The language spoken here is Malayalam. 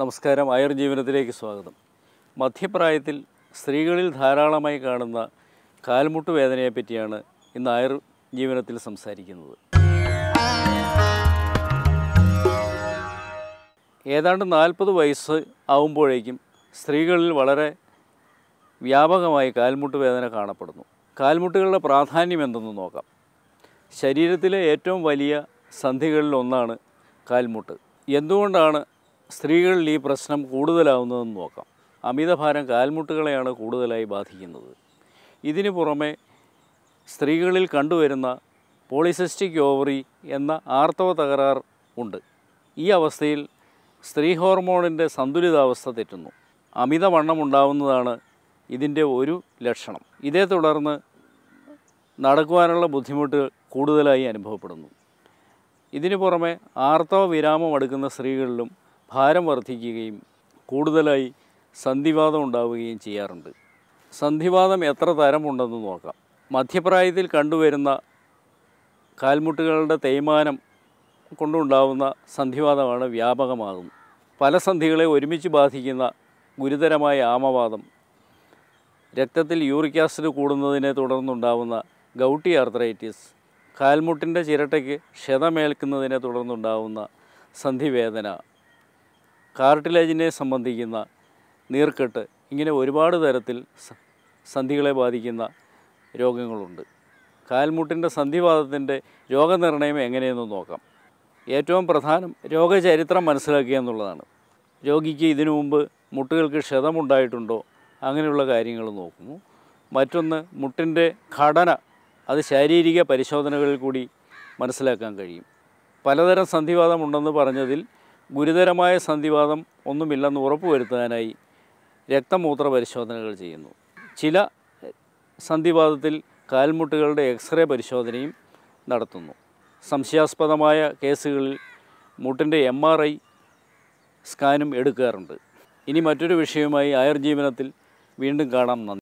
നമസ്കാരം അയർ ജീവനത്തിലേക്ക് സ്വാഗതം മധ്യപ്രായത്തിൽ സ്ത്രീകളിൽ ധാരാളമായി കാണുന്ന കാൽമുട്ട് വേദനയെപ്പറ്റിയാണ് ഇന്ന് അയർ ജീവനത്തിൽ സംസാരിക്കുന്നത് ഏതാണ്ട് നാൽപ്പത് വയസ്സ് ആവുമ്പോഴേക്കും സ്ത്രീകളിൽ വളരെ വ്യാപകമായി കാൽമുട്ട് വേദന കാണപ്പെടുന്നു കാൽമുട്ടുകളുടെ പ്രാധാന്യം എന്തെന്ന് നോക്കാം ശരീരത്തിലെ ഏറ്റവും വലിയ സന്ധികളിൽ ഒന്നാണ് കാൽമുട്ട് എന്തുകൊണ്ടാണ് സ്ത്രീകളിൽ ഈ പ്രശ്നം കൂടുതലാവുന്നതെന്ന് നോക്കാം അമിതഭാരം കാൽമുട്ടുകളെയാണ് കൂടുതലായി ബാധിക്കുന്നത് ഇതിനു പുറമെ സ്ത്രീകളിൽ കണ്ടുവരുന്ന പോളിസിസ്റ്റിക് ഓവറി എന്ന ആർത്തവ തകരാർ ഉണ്ട് ഈ അവസ്ഥയിൽ സ്ത്രീ ഹോർമോണിൻ്റെ സന്തുലിതാവസ്ഥ തെറ്റുന്നു അമിതവണ്ണം ഉണ്ടാവുന്നതാണ് ഇതിൻ്റെ ഒരു ലക്ഷണം ഇതേ തുടർന്ന് നടക്കുവാനുള്ള ബുദ്ധിമുട്ട് കൂടുതലായി അനുഭവപ്പെടുന്നു ഇതിനു പുറമെ ആർത്തവ വിരാമം എടുക്കുന്ന സ്ത്രീകളിലും ഭാരം വർദ്ധിക്കുകയും കൂടുതലായി സന്ധിവാദം ഉണ്ടാവുകയും ചെയ്യാറുണ്ട് സന്ധിവാദം എത്ര തരമുണ്ടെന്ന് നോക്കാം മധ്യപ്രായത്തിൽ കണ്ടുവരുന്ന കാൽമുട്ടുകളുടെ തേയ്മാനം കൊണ്ടുണ്ടാവുന്ന സന്ധിവാദമാണ് വ്യാപകമാകുന്നത് പല സന്ധികളെ ഒരുമിച്ച് ബാധിക്കുന്ന ഗുരുതരമായ ആമവാദം രക്തത്തിൽ യൂറിക് ആസിഡ് കൂടുന്നതിനെ തുടർന്നുണ്ടാവുന്ന ഗൗട്ടി ആർത്രൈറ്റിസ് കാൽമുട്ടിൻ്റെ ചിരട്ടയ്ക്ക് ക്ഷതമേൽക്കുന്നതിനെ തുടർന്നുണ്ടാവുന്ന സന്ധിവേദന കാർട്ടിലേജിനെ സംബന്ധിക്കുന്ന നീർക്കെട്ട് ഇങ്ങനെ ഒരുപാട് തരത്തിൽ സന്ധികളെ ബാധിക്കുന്ന രോഗങ്ങളുണ്ട് കാൽമുട്ടിൻ്റെ സന്ധിവാദത്തിൻ്റെ രോഗനിർണയം എങ്ങനെയെന്ന് നോക്കാം ഏറ്റവും പ്രധാനം രോഗചരിത്രം മനസ്സിലാക്കുക എന്നുള്ളതാണ് രോഗിക്ക് ഇതിനു മുമ്പ് മുട്ടുകൾക്ക് ക്ഷതമുണ്ടായിട്ടുണ്ടോ അങ്ങനെയുള്ള കാര്യങ്ങൾ നോക്കുന്നു മറ്റൊന്ന് മുട്ടിൻ്റെ ഘടന അത് ശാരീരിക പരിശോധനകളിൽ കൂടി മനസ്സിലാക്കാൻ കഴിയും പലതരം സന്ധിവാദമുണ്ടെന്ന് പറഞ്ഞതിൽ ഗുരുതരമായ സന്ധിവാദം ഒന്നുമില്ലെന്ന് ഉറപ്പുവരുത്താനായി രക്തമൂത്ര പരിശോധനകൾ ചെയ്യുന്നു ചില സന്ധിവാദത്തിൽ കാൽമുട്ടുകളുടെ എക്സ്റേ പരിശോധനയും നടത്തുന്നു സംശയാസ്പദമായ കേസുകളിൽ മുട്ടിൻ്റെ എം ആർ ഐ സ്കാനും എടുക്കാറുണ്ട് ഇനി മറ്റൊരു വിഷയവുമായി ആയുർജീവനത്തിൽ വീണ്ടും കാണാം നന്ദി